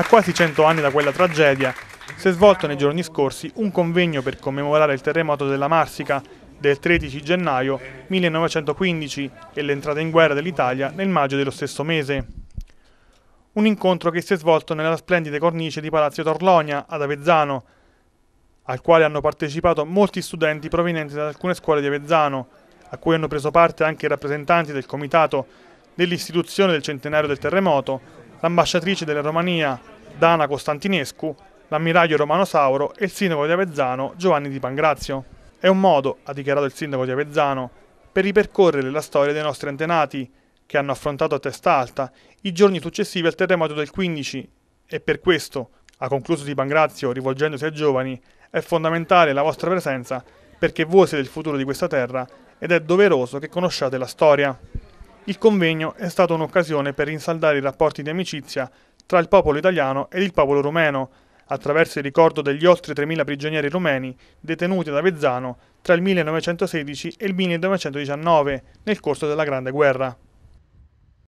A quasi 100 anni da quella tragedia si è svolto nei giorni scorsi un convegno per commemorare il terremoto della Marsica del 13 gennaio 1915 e l'entrata in guerra dell'Italia nel maggio dello stesso mese. Un incontro che si è svolto nella splendida cornice di Palazzo Torlonia ad Avezzano, al quale hanno partecipato molti studenti provenienti da alcune scuole di Avezzano, a cui hanno preso parte anche i rappresentanti del comitato dell'istituzione del centenario del terremoto l'ambasciatrice della Romania Dana Costantinescu, l'ammiraglio Romano Sauro e il sindaco di Avezzano Giovanni Di Pangrazio. È un modo, ha dichiarato il sindaco di Avezzano, per ripercorrere la storia dei nostri antenati, che hanno affrontato a testa alta i giorni successivi al terremoto del 15 e per questo, ha concluso Di Pangrazio rivolgendosi ai giovani, è fondamentale la vostra presenza perché voi siete il futuro di questa terra ed è doveroso che conosciate la storia. Il convegno è stato un'occasione per rinsaldare i rapporti di amicizia tra il popolo italiano ed il popolo rumeno, attraverso il ricordo degli oltre 3.000 prigionieri rumeni detenuti ad Avezzano tra il 1916 e il 1919 nel corso della Grande Guerra.